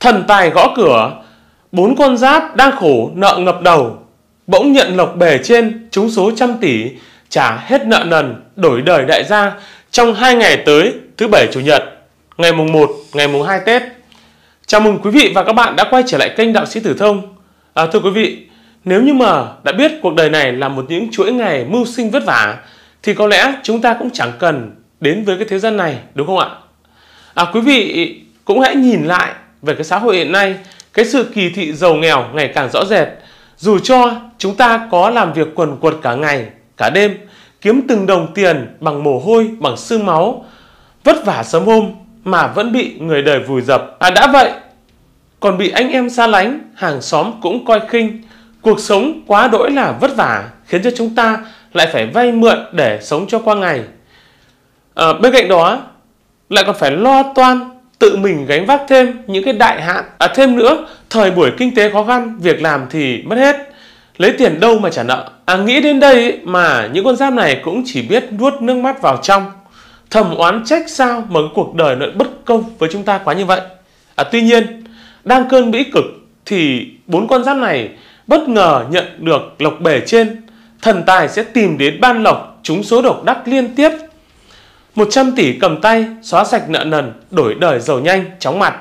Thần tài gõ cửa, bốn con giáp đang khổ nợ ngập đầu. Bỗng nhận lộc bề trên, trúng số trăm tỷ, trả hết nợ nần, đổi đời đại gia trong hai ngày tới, thứ bảy chủ nhật, ngày mùng 1, ngày mùng 2 Tết. Chào mừng quý vị và các bạn đã quay trở lại kênh Đạo Sĩ Tử Thông. À, thưa quý vị, nếu như mà đã biết cuộc đời này là một những chuỗi ngày mưu sinh vất vả, thì có lẽ chúng ta cũng chẳng cần đến với cái thế gian này, đúng không ạ? À, quý vị cũng hãy nhìn lại về cái xã hội hiện nay, cái sự kỳ thị giàu nghèo ngày càng rõ rệt. Dù cho chúng ta có làm việc quần quật cả ngày, cả đêm, kiếm từng đồng tiền bằng mồ hôi, bằng xương máu, vất vả sớm hôm mà vẫn bị người đời vùi dập. À đã vậy, còn bị anh em xa lánh, hàng xóm cũng coi khinh. Cuộc sống quá đỗi là vất vả khiến cho chúng ta lại phải vay mượn để sống cho qua ngày. À, bên cạnh đó, lại còn phải lo toan tự mình gánh vác thêm những cái đại hạn à, thêm nữa thời buổi kinh tế khó khăn việc làm thì mất hết lấy tiền đâu mà trả nợ à nghĩ đến đây mà những con giáp này cũng chỉ biết nuốt nước mắt vào trong thầm oán trách sao mà cuộc đời lại bất công với chúng ta quá như vậy à tuy nhiên đang cơn bĩ cực thì bốn con giáp này bất ngờ nhận được lộc bể trên thần tài sẽ tìm đến ban lộc chúng số độc đắc liên tiếp 100 tỷ cầm tay, xóa sạch nợ nần, đổi đời giàu nhanh, chóng mặt.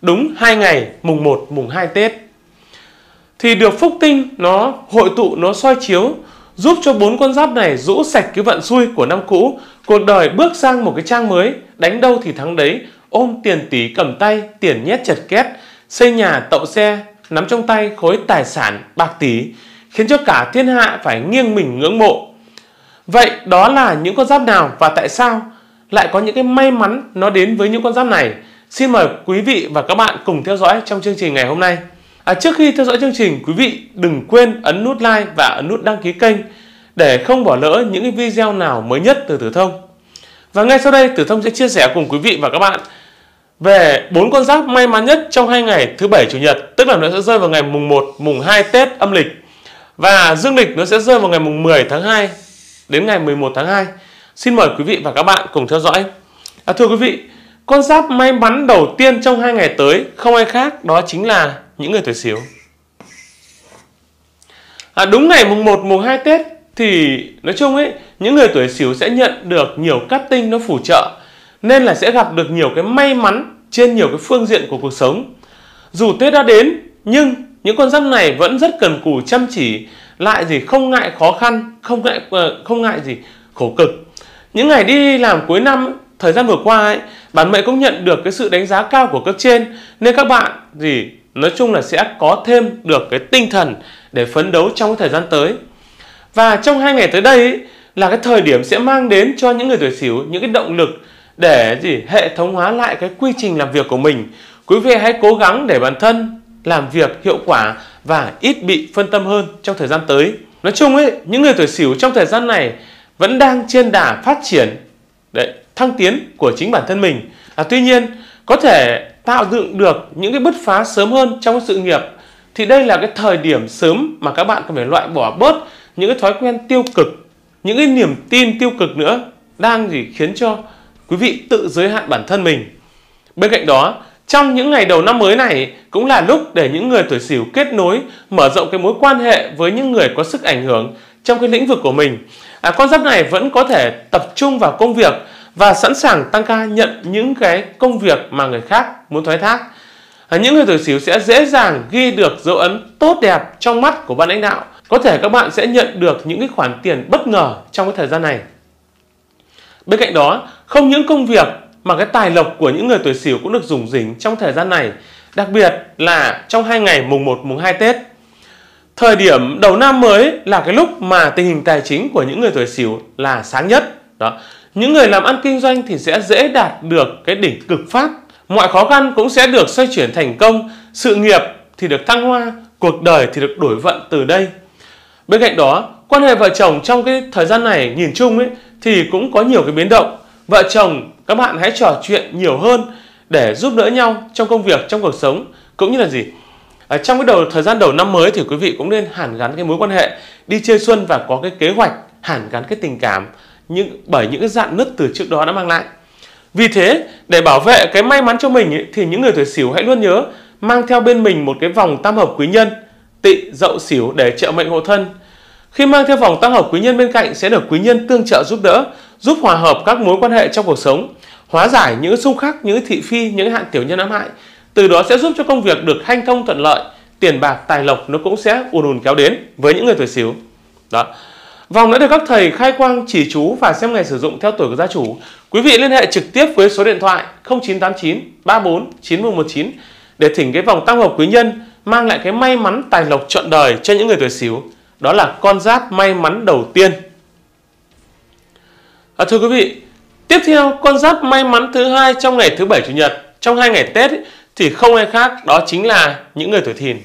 Đúng 2 ngày, mùng 1, mùng 2 Tết. Thì được phúc tinh, nó hội tụ, nó soi chiếu, giúp cho bốn con giáp này rũ sạch cái vận xui của năm cũ, cuộc đời bước sang một cái trang mới, đánh đâu thì thắng đấy, ôm tiền tỷ cầm tay, tiền nhét chật két, xây nhà, tậu xe, nắm trong tay khối tài sản bạc tỷ, khiến cho cả thiên hạ phải nghiêng mình ngưỡng mộ Vậy đó là những con giáp nào và tại sao lại có những cái may mắn nó đến với những con giáp này? Xin mời quý vị và các bạn cùng theo dõi trong chương trình ngày hôm nay. À, trước khi theo dõi chương trình, quý vị đừng quên ấn nút like và ấn nút đăng ký kênh để không bỏ lỡ những cái video nào mới nhất từ Tử Thông. Và ngay sau đây, Tử Thông sẽ chia sẻ cùng quý vị và các bạn về bốn con giáp may mắn nhất trong hai ngày thứ bảy chủ nhật, tức là nó sẽ rơi vào ngày mùng 1, mùng 2 Tết âm lịch. Và dương lịch nó sẽ rơi vào ngày mùng 10 tháng 2 đến ngày 11 tháng 2. Xin mời quý vị và các bạn cùng theo dõi. À, thưa quý vị, con giáp may mắn đầu tiên trong hai ngày tới không ai khác đó chính là những người tuổi xíu. À, đúng ngày mùng 1, mùng 2 Tết thì nói chung ấy, những người tuổi xíu sẽ nhận được nhiều cát tinh nó phù trợ nên là sẽ gặp được nhiều cái may mắn trên nhiều cái phương diện của cuộc sống. Dù Tết đã đến nhưng những con giáp này vẫn rất cần cù chăm chỉ lại gì không ngại khó khăn không ngại ờ, không ngại gì khổ cực những ngày đi làm cuối năm thời gian vừa qua ấy, bản mệnh cũng nhận được cái sự đánh giá cao của cấp trên nên các bạn gì nói chung là sẽ có thêm được cái tinh thần để phấn đấu trong thời gian tới và trong hai ngày tới đây ấy, là cái thời điểm sẽ mang đến cho những người tuổi sửu những cái động lực để gì hệ thống hóa lại cái quy trình làm việc của mình quý vị hãy cố gắng để bản thân làm việc hiệu quả và ít bị phân tâm hơn trong thời gian tới. Nói chung ấy, những người tuổi Sửu trong thời gian này vẫn đang trên đà phát triển đấy, thăng tiến của chính bản thân mình. À, tuy nhiên, có thể tạo dựng được những cái bứt phá sớm hơn trong sự nghiệp thì đây là cái thời điểm sớm mà các bạn cần phải loại bỏ bớt những cái thói quen tiêu cực, những cái niềm tin tiêu cực nữa đang gì khiến cho quý vị tự giới hạn bản thân mình. Bên cạnh đó trong những ngày đầu năm mới này cũng là lúc để những người tuổi Sửu kết nối, mở rộng cái mối quan hệ với những người có sức ảnh hưởng trong cái lĩnh vực của mình. À, con giáp này vẫn có thể tập trung vào công việc và sẵn sàng tăng ca nhận những cái công việc mà người khác muốn thoái thác. À, những người tuổi Sửu sẽ dễ dàng ghi được dấu ấn tốt đẹp trong mắt của ban lãnh đạo. Có thể các bạn sẽ nhận được những cái khoản tiền bất ngờ trong cái thời gian này. Bên cạnh đó, không những công việc mà cái tài lộc của những người tuổi Sửu cũng được dùng dính trong thời gian này, đặc biệt là trong hai ngày mùng 1 mùng 2 Tết. Thời điểm đầu năm mới là cái lúc mà tình hình tài chính của những người tuổi Sửu là sáng nhất. Đó. Những người làm ăn kinh doanh thì sẽ dễ đạt được cái đỉnh cực phát. Mọi khó khăn cũng sẽ được xoay chuyển thành công, sự nghiệp thì được thăng hoa, cuộc đời thì được đổi vận từ đây. Bên cạnh đó, quan hệ vợ chồng trong cái thời gian này nhìn chung ấy thì cũng có nhiều cái biến động. Vợ chồng các bạn hãy trò chuyện nhiều hơn để giúp đỡ nhau trong công việc, trong cuộc sống cũng như là gì? À, trong cái đầu thời gian đầu năm mới thì quý vị cũng nên hàn gắn cái mối quan hệ đi chơi xuân và có cái kế hoạch hàn gắn cái tình cảm những bởi những cái dạn nứt từ trước đó đã mang lại. Vì thế, để bảo vệ cái may mắn cho mình ý, thì những người tuổi Sửu hãy luôn nhớ mang theo bên mình một cái vòng tam hợp quý nhân, tị, dậu Sửu để trợ mệnh hộ thân. Khi mang theo vòng tam hợp quý nhân bên cạnh sẽ được quý nhân tương trợ giúp đỡ, giúp hòa hợp các mối quan hệ trong cuộc sống hóa giải những xung khắc, những thị phi, những hạn tiểu nhân ám hại. Từ đó sẽ giúp cho công việc được hanh thông thuận lợi, tiền bạc, tài lộc nó cũng sẽ ùn ùn kéo đến với những người tuổi xíu. Đó. Vòng đã được các thầy khai quang chỉ chú và xem ngày sử dụng theo tuổi của gia chủ. Quý vị liên hệ trực tiếp với số điện thoại 0989 34 9119 để thỉnh cái vòng tăng hợp quý nhân mang lại cái may mắn tài lộc trọn đời cho những người tuổi xíu. Đó là con giáp may mắn đầu tiên. À, thưa quý vị, Tiếp theo, con giáp may mắn thứ hai trong ngày thứ bảy chủ nhật, trong hai ngày Tết thì không ai khác, đó chính là những người tuổi Thìn.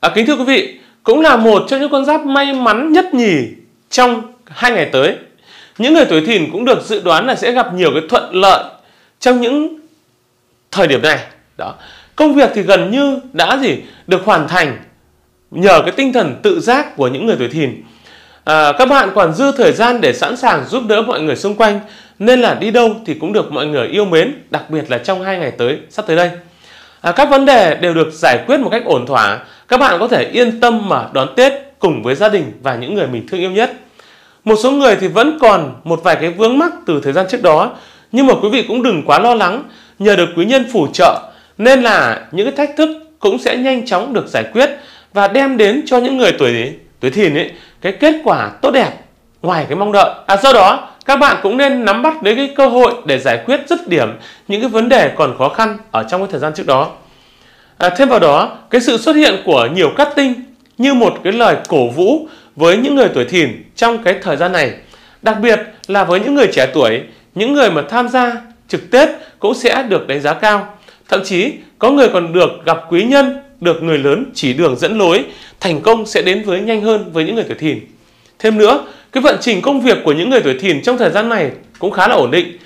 À, kính thưa quý vị, cũng là một trong những con giáp may mắn nhất nhì trong hai ngày tới. Những người tuổi Thìn cũng được dự đoán là sẽ gặp nhiều cái thuận lợi trong những thời điểm này. Đó. Công việc thì gần như đã gì được hoàn thành nhờ cái tinh thần tự giác của những người tuổi Thìn à, các bạn còn dư thời gian để sẵn sàng giúp đỡ mọi người xung quanh nên là đi đâu thì cũng được mọi người yêu mến đặc biệt là trong hai ngày tới sắp tới đây à, các vấn đề đều được giải quyết một cách ổn thỏa các bạn có thể yên tâm mà đón tết cùng với gia đình và những người mình thương yêu nhất một số người thì vẫn còn một vài cái vướng mắc từ thời gian trước đó nhưng mà quý vị cũng đừng quá lo lắng nhờ được quý nhân phù trợ nên là những cái thách thức cũng sẽ nhanh chóng được giải quyết và đem đến cho những người tuổi tuổi thìn ấy cái kết quả tốt đẹp ngoài cái mong đợi à do đó các bạn cũng nên nắm bắt lấy cái cơ hội để giải quyết dứt điểm những cái vấn đề còn khó khăn ở trong cái thời gian trước đó à, thêm vào đó cái sự xuất hiện của nhiều cát tinh như một cái lời cổ vũ với những người tuổi thìn trong cái thời gian này đặc biệt là với những người trẻ tuổi những người mà tham gia trực tết cũng sẽ được đánh giá cao thậm chí có người còn được gặp quý nhân được người lớn chỉ đường dẫn lối, thành công sẽ đến với nhanh hơn với những người tuổi thìn. Thêm nữa, cái vận trình công việc của những người tuổi thìn trong thời gian này cũng khá là ổn định.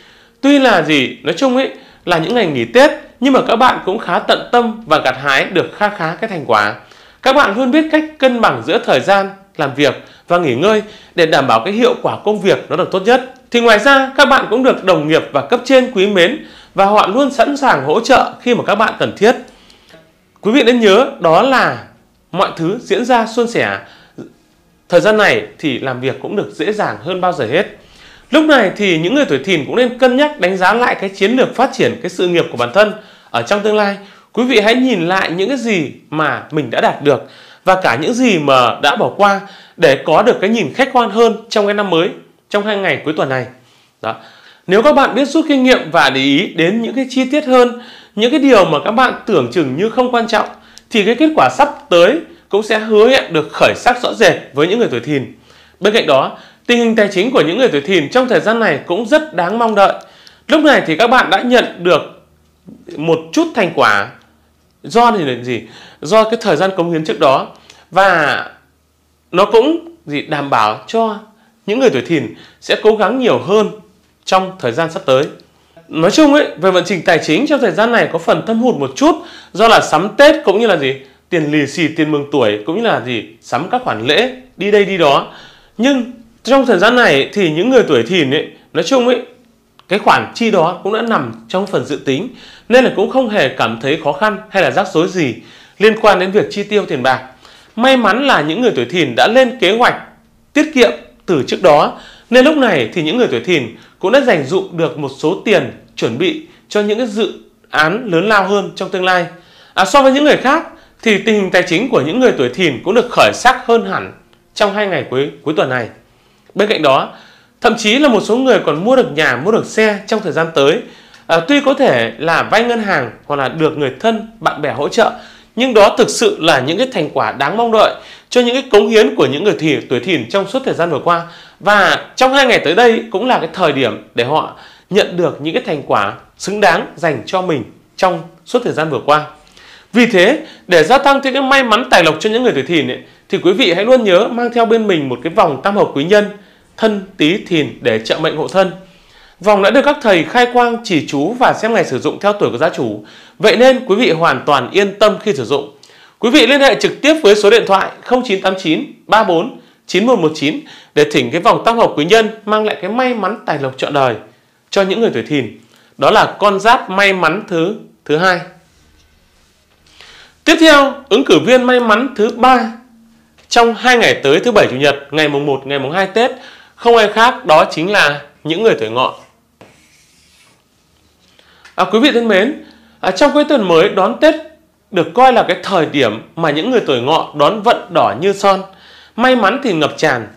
Tuy là gì, nói chung ấy là những ngày nghỉ Tết nhưng mà các bạn cũng khá tận tâm và gặt hái được kha khá cái thành quả. Các bạn luôn biết cách cân bằng giữa thời gian làm việc và nghỉ ngơi để đảm bảo cái hiệu quả công việc nó được tốt nhất. Thì ngoài ra các bạn cũng được đồng nghiệp và cấp trên quý mến và họ luôn sẵn sàng hỗ trợ khi mà các bạn cần thiết. Quý vị nên nhớ đó là mọi thứ diễn ra suôn sẻ. Thời gian này thì làm việc cũng được dễ dàng hơn bao giờ hết. Lúc này thì những người tuổi thìn cũng nên cân nhắc đánh giá lại cái chiến lược phát triển cái sự nghiệp của bản thân ở trong tương lai. Quý vị hãy nhìn lại những cái gì mà mình đã đạt được và cả những gì mà đã bỏ qua để có được cái nhìn khách quan hơn trong cái năm mới, trong hai ngày cuối tuần này. Đó. Nếu các bạn biết rút kinh nghiệm và để ý đến những cái chi tiết hơn, những cái điều mà các bạn tưởng chừng như không quan trọng, thì cái kết quả sắp tới cũng sẽ hứa hẹn được khởi sắc rõ rệt với những người tuổi thìn. Bên cạnh đó, tình hình tài chính của những người tuổi thìn trong thời gian này cũng rất đáng mong đợi. Lúc này thì các bạn đã nhận được một chút thành quả do thì là gì? Do cái thời gian cống hiến trước đó và nó cũng gì đảm bảo cho những người tuổi thìn sẽ cố gắng nhiều hơn trong thời gian sắp tới. Nói chung ấy, về vận trình tài chính trong thời gian này có phần thâm hụt một chút do là sắm Tết cũng như là gì? Tiền lì xì, tiền mừng tuổi cũng như là gì? Sắm các khoản lễ đi đây đi đó. Nhưng trong thời gian này thì những người tuổi thìn ấy, nói chung ấy cái khoản chi đó cũng đã nằm trong phần dự tính nên là cũng không hề cảm thấy khó khăn hay là rắc rối gì liên quan đến việc chi tiêu tiền bạc. May mắn là những người tuổi thìn đã lên kế hoạch tiết kiệm từ trước đó nên lúc này thì những người tuổi thìn cũng đã dành dụng được một số tiền chuẩn bị cho những cái dự án lớn lao hơn trong tương lai. À, so với những người khác thì tình hình tài chính của những người tuổi thìn cũng được khởi sắc hơn hẳn trong hai ngày cuối cuối tuần này. Bên cạnh đó, thậm chí là một số người còn mua được nhà, mua được xe trong thời gian tới. À, tuy có thể là vay ngân hàng hoặc là được người thân, bạn bè hỗ trợ nhưng đó thực sự là những cái thành quả đáng mong đợi cho những cái cống hiến của những người thì tuổi thìn trong suốt thời gian vừa qua và trong hai ngày tới đây cũng là cái thời điểm để họ nhận được những cái thành quả xứng đáng dành cho mình trong suốt thời gian vừa qua vì thế để gia tăng thêm cái may mắn tài lộc cho những người tuổi thìn ấy, thì quý vị hãy luôn nhớ mang theo bên mình một cái vòng tam hợp quý nhân thân tí thìn để trợ mệnh hộ thân Vòng đã được các thầy khai quang chỉ chú và xem ngày sử dụng theo tuổi của gia chủ. Vậy nên quý vị hoàn toàn yên tâm khi sử dụng. Quý vị liên hệ trực tiếp với số điện thoại 0989 34 9119 để thỉnh cái vòng tăng hợp quý nhân mang lại cái may mắn tài lộc trọn đời cho những người tuổi thìn. Đó là con giáp may mắn thứ thứ hai. Tiếp theo, ứng cử viên may mắn thứ ba trong hai ngày tới thứ bảy chủ nhật, ngày mùng 1, ngày mùng 2 Tết, không ai khác đó chính là những người tuổi ngọ. À, quý vị thân mến, à, trong cuối tuần mới đón Tết được coi là cái thời điểm mà những người tuổi ngọ đón vận đỏ như son, may mắn thì ngập tràn.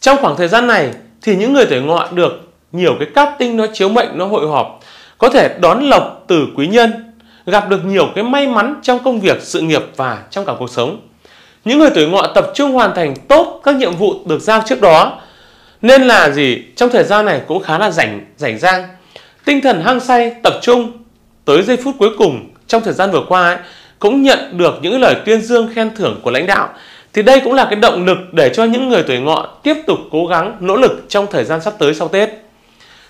Trong khoảng thời gian này thì những người tuổi ngọ được nhiều cái cát tinh nó chiếu mệnh nó hội họp, có thể đón lộc từ quý nhân, gặp được nhiều cái may mắn trong công việc, sự nghiệp và trong cả cuộc sống. Những người tuổi ngọ tập trung hoàn thành tốt các nhiệm vụ được giao trước đó, nên là gì trong thời gian này cũng khá là rảnh rảnh rang tinh thần hăng say, tập trung tới giây phút cuối cùng trong thời gian vừa qua ấy, cũng nhận được những lời tuyên dương khen thưởng của lãnh đạo thì đây cũng là cái động lực để cho những người tuổi ngọ tiếp tục cố gắng nỗ lực trong thời gian sắp tới sau Tết.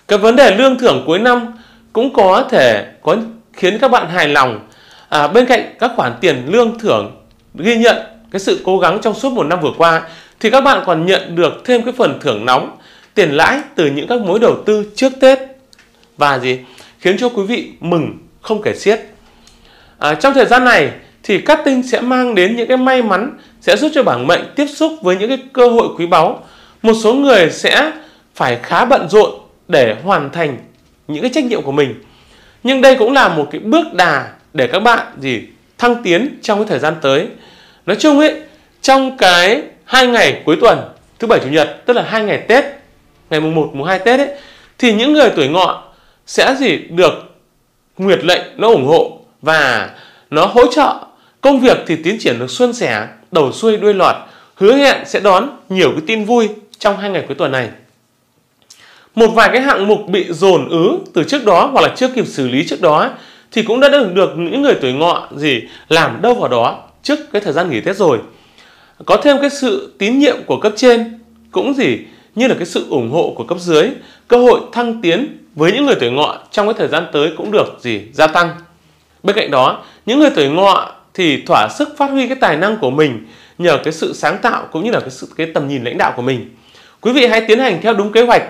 Cái vấn đề lương thưởng cuối năm cũng có thể có khiến các bạn hài lòng à, bên cạnh các khoản tiền lương thưởng ghi nhận cái sự cố gắng trong suốt một năm vừa qua thì các bạn còn nhận được thêm cái phần thưởng nóng tiền lãi từ những các mối đầu tư trước Tết và gì khiến cho quý vị mừng không kể xiết à, trong thời gian này thì cát tinh sẽ mang đến những cái may mắn sẽ giúp cho bản mệnh tiếp xúc với những cái cơ hội quý báu một số người sẽ phải khá bận rộn để hoàn thành những cái trách nhiệm của mình nhưng đây cũng là một cái bước đà để các bạn gì thăng tiến trong cái thời gian tới nói chung ấy trong cái hai ngày cuối tuần thứ bảy chủ nhật tức là hai ngày tết ngày mùng 1, mùng 2 tết ấy thì những người tuổi ngọ sẽ gì được nguyệt lệnh nó ủng hộ và nó hỗ trợ công việc thì tiến triển được suôn sẻ đầu xuôi đuôi lọt hứa hẹn sẽ đón nhiều cái tin vui trong hai ngày cuối tuần này một vài cái hạng mục bị dồn ứ từ trước đó hoặc là chưa kịp xử lý trước đó thì cũng đã được, được những người tuổi ngọ gì làm đâu vào đó trước cái thời gian nghỉ tết rồi có thêm cái sự tín nhiệm của cấp trên cũng gì như là cái sự ủng hộ của cấp dưới cơ hội thăng tiến với những người tuổi ngọ trong cái thời gian tới cũng được gì gia tăng. Bên cạnh đó, những người tuổi ngọ thì thỏa sức phát huy cái tài năng của mình nhờ cái sự sáng tạo cũng như là cái sự cái tầm nhìn lãnh đạo của mình. Quý vị hãy tiến hành theo đúng kế hoạch,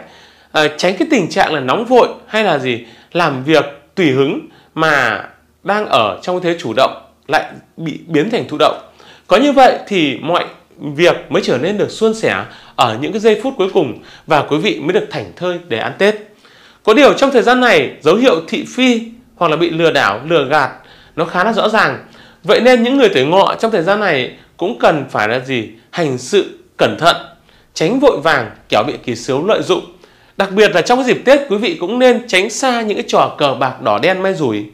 à, tránh cái tình trạng là nóng vội hay là gì làm việc tùy hứng mà đang ở trong thế chủ động lại bị biến thành thụ động. Có như vậy thì mọi việc mới trở nên được suôn sẻ ở những cái giây phút cuối cùng và quý vị mới được thảnh thơi để ăn Tết. Có điều trong thời gian này, dấu hiệu thị phi hoặc là bị lừa đảo, lừa gạt nó khá là rõ ràng. Vậy nên những người tuổi ngọ trong thời gian này cũng cần phải là gì? Hành sự cẩn thận, tránh vội vàng kẻo bị kỳ xấu lợi dụng. Đặc biệt là trong cái dịp Tết quý vị cũng nên tránh xa những cái trò cờ bạc đỏ đen may rủi.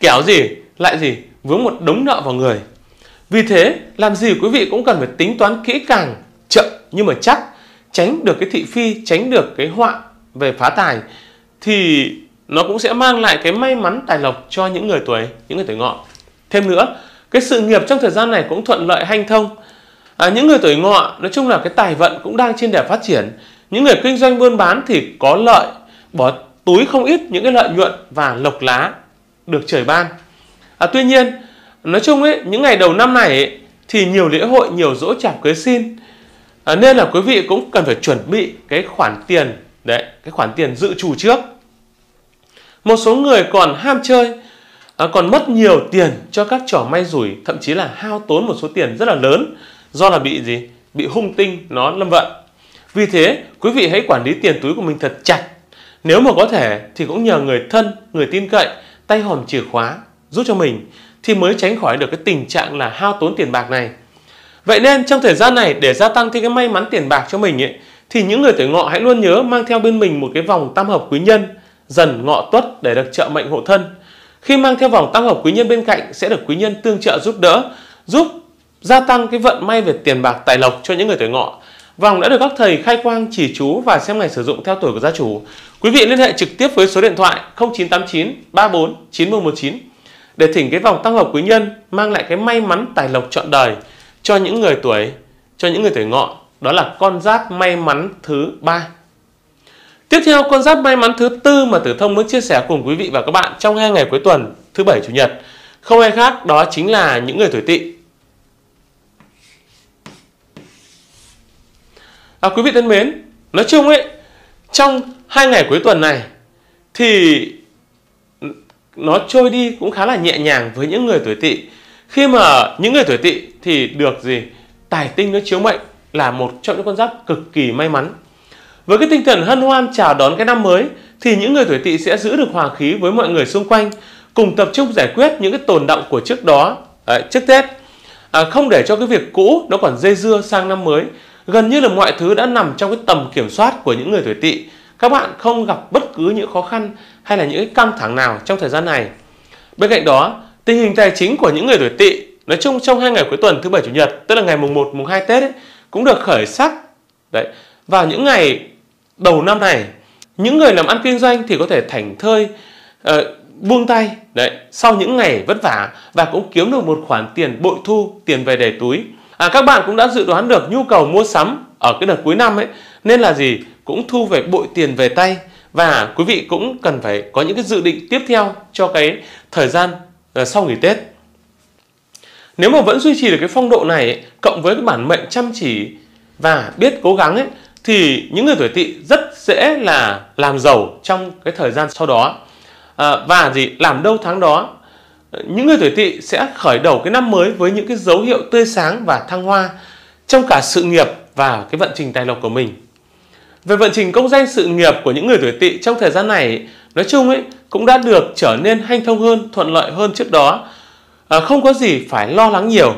Kẻo gì? Lại gì? Vướng một đống nợ vào người. Vì thế, làm gì quý vị cũng cần phải tính toán kỹ càng, chậm nhưng mà chắc, tránh được cái thị phi, tránh được cái họa về phá tài thì nó cũng sẽ mang lại cái may mắn tài lộc cho những người tuổi những người tuổi ngọ thêm nữa cái sự nghiệp trong thời gian này cũng thuận lợi hanh thông à, những người tuổi ngọ nói chung là cái tài vận cũng đang trên đà phát triển những người kinh doanh buôn bán thì có lợi bỏ túi không ít những cái lợi nhuận và lộc lá được trời ban à, tuy nhiên nói chung ấy những ngày đầu năm này ấy, thì nhiều lễ hội nhiều dỗ chạp cưới xin à, nên là quý vị cũng cần phải chuẩn bị cái khoản tiền đấy cái khoản tiền dự trù trước một số người còn ham chơi à, còn mất nhiều tiền cho các trò may rủi thậm chí là hao tốn một số tiền rất là lớn do là bị gì bị hung tinh nó lâm vận vì thế quý vị hãy quản lý tiền túi của mình thật chặt nếu mà có thể thì cũng nhờ người thân người tin cậy tay hòm chìa khóa giúp cho mình thì mới tránh khỏi được cái tình trạng là hao tốn tiền bạc này vậy nên trong thời gian này để gia tăng thêm cái may mắn tiền bạc cho mình ấy, thì những người tuổi ngọ hãy luôn nhớ mang theo bên mình một cái vòng tam hợp quý nhân dần ngọ tuất để được trợ mệnh hộ thân khi mang theo vòng tam hợp quý nhân bên cạnh sẽ được quý nhân tương trợ giúp đỡ giúp gia tăng cái vận may về tiền bạc tài lộc cho những người tuổi ngọ vòng đã được các thầy khai quang chỉ chú và xem ngày sử dụng theo tuổi của gia chủ quý vị liên hệ trực tiếp với số điện thoại 0989 34 9119 để thỉnh cái vòng tam hợp quý nhân mang lại cái may mắn tài lộc trọn đời cho những người tuổi cho những người tuổi ngọ đó là con giáp may mắn thứ ba tiếp theo con giáp may mắn thứ tư mà tử thông muốn chia sẻ cùng quý vị và các bạn trong hai ngày cuối tuần thứ bảy chủ nhật không ai khác đó chính là những người tuổi tỵ à, quý vị thân mến nói chung ấy trong hai ngày cuối tuần này thì nó trôi đi cũng khá là nhẹ nhàng với những người tuổi tỵ khi mà những người tuổi tỵ thì được gì tài tinh nó chiếu mệnh là một trong những con giáp cực kỳ may mắn. Với cái tinh thần hân hoan chào đón cái năm mới thì những người tuổi tỵ sẽ giữ được hòa khí với mọi người xung quanh, cùng tập trung giải quyết những cái tồn động của trước đó, trước Tết. À, không để cho cái việc cũ nó còn dây dưa sang năm mới. Gần như là mọi thứ đã nằm trong cái tầm kiểm soát của những người tuổi tỵ. Các bạn không gặp bất cứ những khó khăn hay là những cái căng thẳng nào trong thời gian này. Bên cạnh đó, tình hình tài chính của những người tuổi tỵ nói chung trong hai ngày cuối tuần thứ bảy chủ nhật, tức là ngày mùng 1, mùng 2 Tết ấy, cũng được khởi sắc đấy và những ngày đầu năm này những người làm ăn kinh doanh thì có thể thảnh thơi uh, buông tay đấy sau những ngày vất vả và cũng kiếm được một khoản tiền bội thu tiền về để túi à, các bạn cũng đã dự đoán được nhu cầu mua sắm ở cái đợt cuối năm ấy nên là gì cũng thu về bội tiền về tay và quý vị cũng cần phải có những cái dự định tiếp theo cho cái thời gian uh, sau nghỉ tết nếu mà vẫn duy trì được cái phong độ này cộng với cái bản mệnh chăm chỉ và biết cố gắng ấy thì những người tuổi tỵ rất dễ là làm giàu trong cái thời gian sau đó à, và gì làm đâu tháng đó những người tuổi tỵ sẽ khởi đầu cái năm mới với những cái dấu hiệu tươi sáng và thăng hoa trong cả sự nghiệp và cái vận trình tài lộc của mình về vận trình công danh sự nghiệp của những người tuổi tỵ trong thời gian này nói chung ấy cũng đã được trở nên hanh thông hơn thuận lợi hơn trước đó à, không có gì phải lo lắng nhiều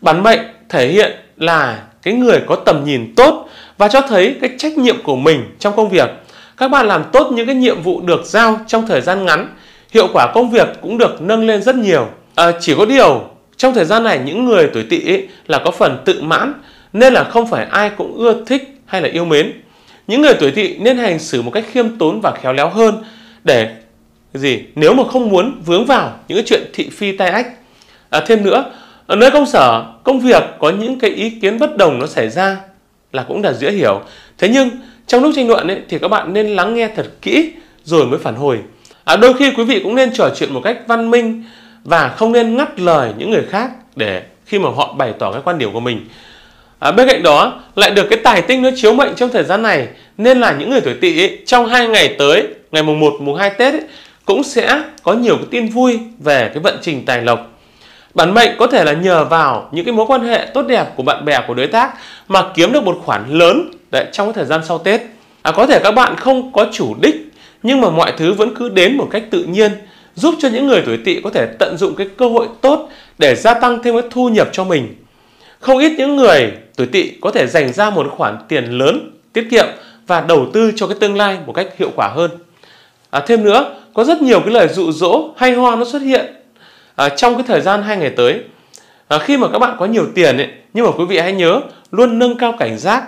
bản mệnh thể hiện là cái người có tầm nhìn tốt và cho thấy cái trách nhiệm của mình trong công việc các bạn làm tốt những cái nhiệm vụ được giao trong thời gian ngắn hiệu quả công việc cũng được nâng lên rất nhiều à, chỉ có điều trong thời gian này những người tuổi tỵ là có phần tự mãn nên là không phải ai cũng ưa thích hay là yêu mến những người tuổi tỵ nên hành xử một cách khiêm tốn và khéo léo hơn để gì nếu mà không muốn vướng vào những cái chuyện thị phi tai ách à, thêm nữa ở à, nơi công sở công việc có những cái ý kiến bất đồng nó xảy ra là cũng là dễ hiểu thế nhưng trong lúc tranh luận ấy, thì các bạn nên lắng nghe thật kỹ rồi mới phản hồi à, đôi khi quý vị cũng nên trò chuyện một cách văn minh và không nên ngắt lời những người khác để khi mà họ bày tỏ cái quan điểm của mình à, bên cạnh đó lại được cái tài tinh nó chiếu mệnh trong thời gian này nên là những người tuổi tỵ trong hai ngày tới ngày mùng 1, mùng 2 Tết ấy, cũng sẽ có nhiều cái tin vui về cái vận trình tài lộc Bản mệnh có thể là nhờ vào những cái mối quan hệ tốt đẹp của bạn bè của đối tác mà kiếm được một khoản lớn đấy, trong cái thời gian sau Tết. À, có thể các bạn không có chủ đích nhưng mà mọi thứ vẫn cứ đến một cách tự nhiên giúp cho những người tuổi tỵ có thể tận dụng cái cơ hội tốt để gia tăng thêm cái thu nhập cho mình. Không ít những người tuổi tỵ có thể dành ra một khoản tiền lớn tiết kiệm và đầu tư cho cái tương lai một cách hiệu quả hơn. À, thêm nữa, có rất nhiều cái lời dụ dỗ hay ho nó xuất hiện à, trong cái thời gian hai ngày tới à, khi mà các bạn có nhiều tiền ấy, nhưng mà quý vị hãy nhớ luôn nâng cao cảnh giác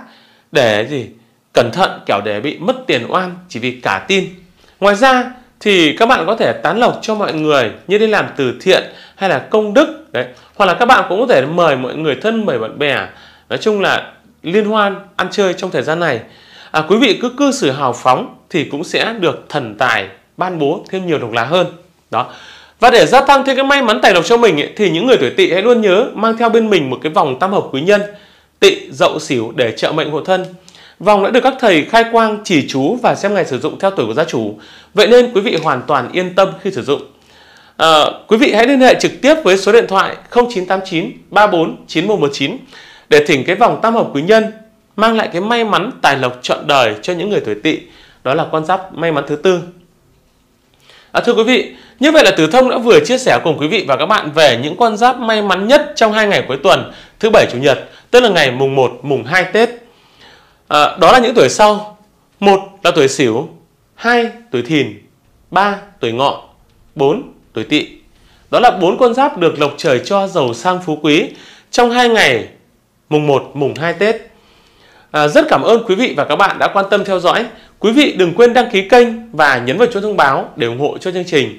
để gì cẩn thận kẻo để bị mất tiền oan chỉ vì cả tin ngoài ra thì các bạn có thể tán lộc cho mọi người như đi làm từ thiện hay là công đức đấy hoặc là các bạn cũng có thể mời mọi người thân mời bạn bè nói chung là liên hoan ăn chơi trong thời gian này à, quý vị cứ cư xử hào phóng thì cũng sẽ được thần tài ban bố thêm nhiều đồng lá hơn đó và để gia tăng thêm cái may mắn tài lộc cho mình ấy, thì những người tuổi tỵ hãy luôn nhớ mang theo bên mình một cái vòng tam hợp quý nhân tỵ dậu xỉu để trợ mệnh hộ thân. Vòng đã được các thầy khai quang chỉ chú và xem ngày sử dụng theo tuổi của gia chủ. Vậy nên quý vị hoàn toàn yên tâm khi sử dụng. À, quý vị hãy liên hệ trực tiếp với số điện thoại 0989 34 9119 để thỉnh cái vòng tam hợp quý nhân mang lại cái may mắn tài lộc trọn đời cho những người tuổi tỵ. Đó là con giáp may mắn thứ tư. À, thưa quý vị, như vậy là Tử Thông đã vừa chia sẻ cùng quý vị và các bạn về những con giáp may mắn nhất trong hai ngày cuối tuần thứ bảy chủ nhật, tức là ngày mùng 1, mùng 2 Tết. À, đó là những tuổi sau. một là tuổi Sửu, hai tuổi Thìn, ba tuổi Ngọ, bốn tuổi Tỵ. Đó là bốn con giáp được lộc trời cho giàu sang phú quý trong hai ngày mùng 1, mùng 2 Tết. À, rất cảm ơn quý vị và các bạn đã quan tâm theo dõi. Quý vị đừng quên đăng ký kênh và nhấn vào chuông thông báo để ủng hộ cho chương trình.